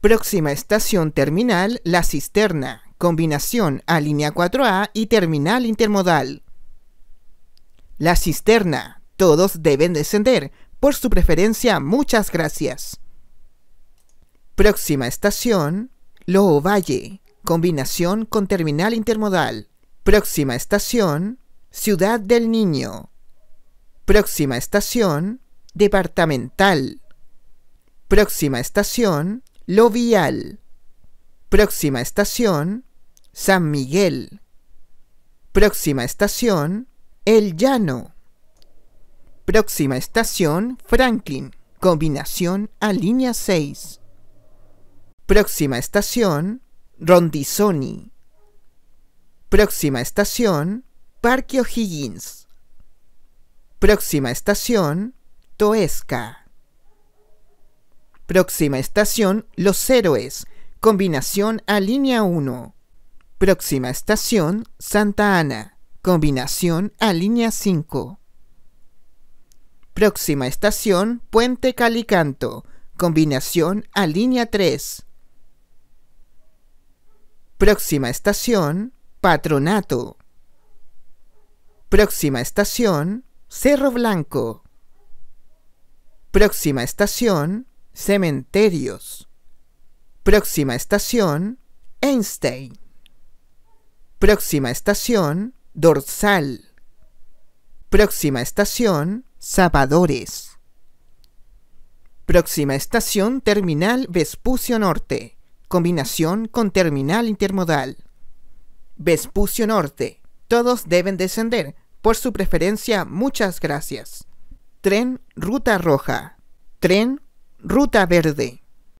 Próxima estación terminal La Cisterna, combinación a línea 4A y terminal intermodal. La Cisterna, todos deben descender. Por su preferencia, muchas gracias. Próxima estación, Lo Valle, combinación con terminal intermodal. Próxima estación, Ciudad del Niño. Próxima estación, Departamental. Próxima estación, Lovial. Próxima estación, San Miguel. Próxima estación, El Llano. Próxima estación, Franklin. Combinación a línea 6. Próxima estación, Rondizoni. Próxima estación, Parque O'Higgins. Próxima estación, Toesca. Próxima estación Los Héroes, combinación a línea 1. Próxima estación Santa Ana, combinación a línea 5. Próxima estación Puente Calicanto, combinación a línea 3. Próxima estación Patronato. Próxima estación Cerro Blanco. Próxima estación Cementerios. Próxima estación, Einstein. Próxima estación, Dorsal. Próxima estación, Sabadores. Próxima estación, Terminal Vespucio Norte. Combinación con Terminal Intermodal. Vespucio Norte. Todos deben descender. Por su preferencia, muchas gracias. Tren Ruta Roja. Tren Ruta Verde.